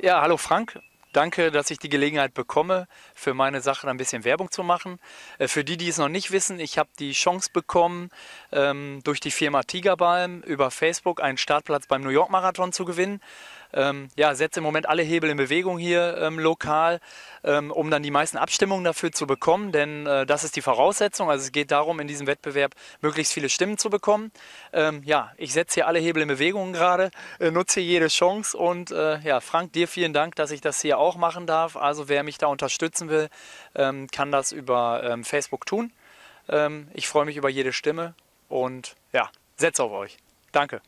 Ja, hallo Frank. Danke, dass ich die Gelegenheit bekomme, für meine Sache ein bisschen Werbung zu machen. Äh, für die, die es noch nicht wissen, ich habe die Chance bekommen, ähm, durch die Firma Tigerbalm über Facebook einen Startplatz beim New York Marathon zu gewinnen ähm, ja, setze im Moment alle Hebel in Bewegung hier ähm, lokal, ähm, um dann die meisten Abstimmungen dafür zu bekommen, denn äh, das ist die Voraussetzung. Also es geht darum, in diesem Wettbewerb möglichst viele Stimmen zu bekommen. Ähm, ja, ich setze hier alle Hebel in Bewegung gerade, äh, nutze jede Chance und äh, ja, Frank, dir vielen Dank, dass ich das hier auch machen darf. Also wer mich da unterstützen will, ähm, kann das über ähm, Facebook tun. ich freue mich über jede Stimme und ja, setze auf euch. Danke.